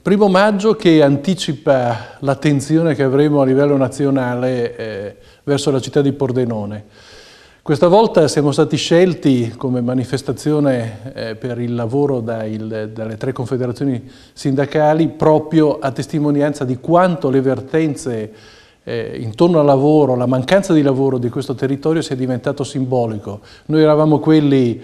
Primo maggio che anticipa l'attenzione che avremo a livello nazionale eh, verso la città di Pordenone. Questa volta siamo stati scelti come manifestazione eh, per il lavoro da dalle tre confederazioni sindacali proprio a testimonianza di quanto le vertenze eh, intorno al lavoro, la mancanza di lavoro di questo territorio sia diventato simbolico. Noi eravamo quelli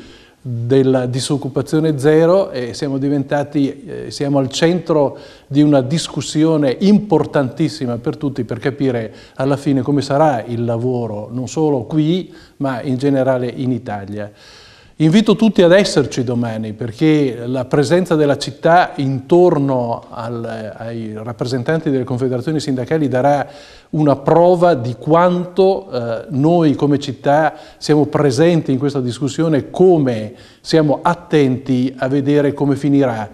della disoccupazione zero e siamo diventati, eh, siamo al centro di una discussione importantissima per tutti per capire alla fine come sarà il lavoro, non solo qui ma in generale in Italia. Invito tutti ad esserci domani perché la presenza della città intorno al, ai rappresentanti delle confederazioni sindacali darà una prova di quanto eh, noi come città siamo presenti in questa discussione, come siamo attenti a vedere come finirà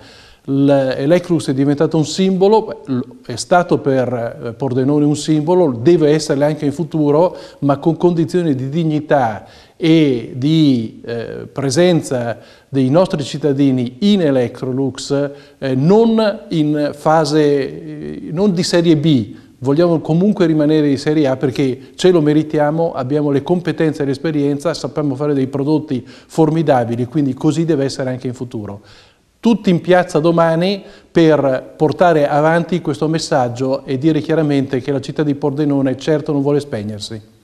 l'Eclus è diventato un simbolo, è stato per eh, Pordenone un simbolo, deve esserlo anche in futuro, ma con condizioni di dignità e di eh, presenza dei nostri cittadini in Electrolux, eh, non in fase, eh, non di serie B, vogliamo comunque rimanere di serie A perché ce lo meritiamo, abbiamo le competenze e l'esperienza, sappiamo fare dei prodotti formidabili, quindi così deve essere anche in futuro tutti in piazza domani per portare avanti questo messaggio e dire chiaramente che la città di Pordenone certo non vuole spegnersi.